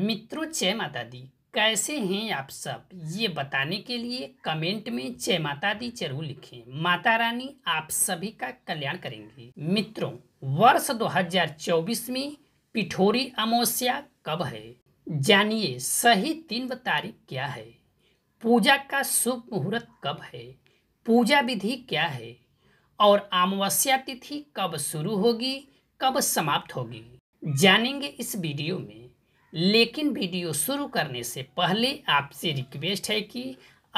मित्रों जय माता दी कैसे हैं आप सब ये बताने के लिए कमेंट में जय माता दी जरूर लिखें माता रानी आप सभी का कल्याण करेंगी मित्रों वर्ष 2024 में पिठोरी अमावस्या कब है जानिए सही दिन व तारीख क्या है पूजा का शुभ मुहूर्त कब है पूजा विधि क्या है और अमावस्या तिथि कब शुरू होगी कब समाप्त होगी जानेंगे इस वीडियो में लेकिन वीडियो शुरू करने से पहले आपसे रिक्वेस्ट है कि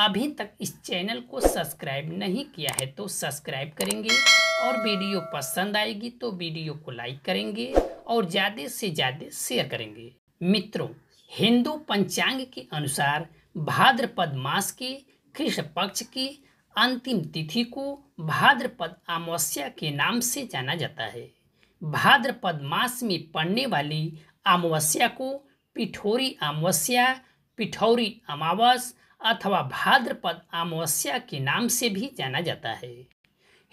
अभी तक इस चैनल को सब्सक्राइब नहीं किया है तो सब्सक्राइब करेंगे और वीडियो पसंद आएगी तो वीडियो को लाइक करेंगे और ज़्यादा से ज़्यादा शेयर करेंगे मित्रों हिंदू पंचांग के अनुसार भाद्रपद मास के कृष्ण पक्ष की अंतिम तिथि को भाद्रपद अमावस्या के नाम से जाना जाता है भाद्रपद मास में पड़ने वाली अमावस्या को पिठोरी अमावस्या पिठौरी अमावस अथवा भाद्रपद अमावस्या के नाम से भी जाना जाता है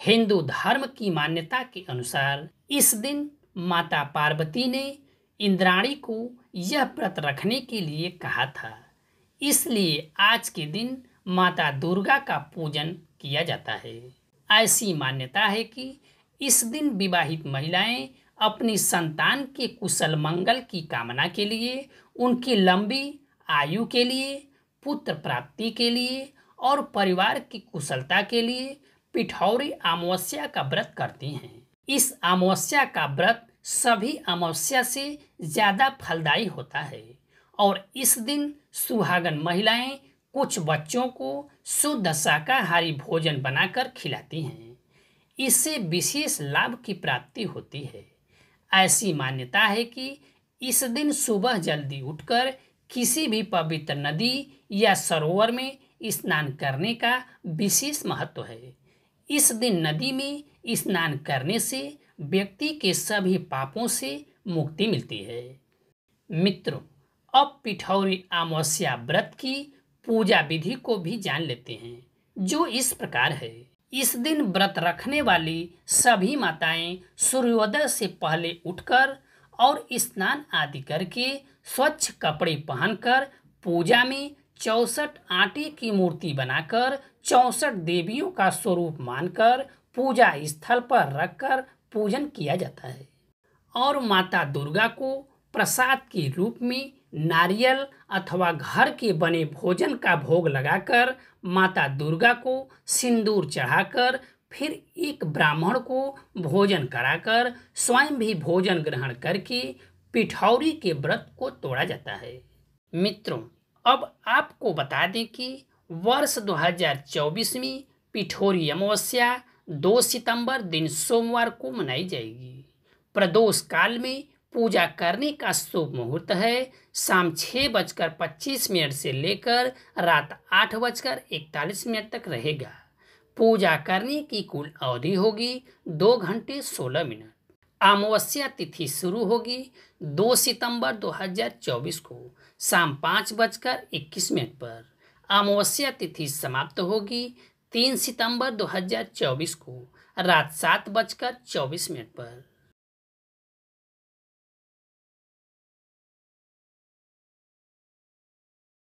हिंदू धर्म की मान्यता के अनुसार इस दिन माता पार्वती ने इंद्राणी को यह व्रत रखने के लिए कहा था इसलिए आज के दिन माता दुर्गा का पूजन किया जाता है ऐसी मान्यता है कि इस दिन विवाहित महिलाएं अपनी संतान के कुशल मंगल की कामना के लिए उनकी लंबी आयु के लिए पुत्र प्राप्ति के लिए और परिवार की कुशलता के लिए पिठौरी अमावस्या का व्रत करते हैं इस अमावस्या का व्रत सभी अमावस्या से ज़्यादा फलदायी होता है और इस दिन सुहागन महिलाएं कुछ बच्चों को शुद्ध शाकाहारी भोजन बनाकर खिलाती हैं इससे विशेष लाभ की प्राप्ति होती है ऐसी मान्यता है कि इस दिन सुबह जल्दी उठकर किसी भी पवित्र नदी या सरोवर में स्नान करने का विशेष महत्व है इस दिन नदी में स्नान करने से व्यक्ति के सभी पापों से मुक्ति मिलती है मित्रों अब पिठौरी अमावस्या व्रत की पूजा विधि को भी जान लेते हैं जो इस प्रकार है इस दिन व्रत रखने वाली सभी माताएं सूर्योदय से पहले उठकर और स्नान आदि करके स्वच्छ कपड़े पहनकर पूजा में चौसठ आटे की मूर्ति बनाकर चौसठ देवियों का स्वरूप मानकर पूजा स्थल पर रखकर पूजन किया जाता है और माता दुर्गा को प्रसाद के रूप में नारियल अथवा घर के बने भोजन का भोग लगाकर माता दुर्गा को सिंदूर चढ़ाकर फिर एक ब्राह्मण को भोजन कराकर स्वयं भी भोजन ग्रहण करके पिठौरी के व्रत को तोड़ा जाता है मित्रों अब आपको बता दें कि वर्ष 2024 में पिठौरी अमावस्या 2 सितंबर दिन सोमवार को मनाई जाएगी प्रदोष काल में पूजा करने का शुभ मुहूर्त है शाम छः बजकर पच्चीस मिनट से लेकर रात आठ बजकर इकतालीस मिनट तक रहेगा पूजा करने की कुल अवधि होगी दो घंटे सोलह मिनट अमावस्या तिथि शुरू होगी दो सितंबर 2024 को शाम पाँच बजकर इक्कीस मिनट पर अमावस्या तिथि समाप्त होगी तीन सितंबर 2024 को रात सात बजकर चौबीस मिनट पर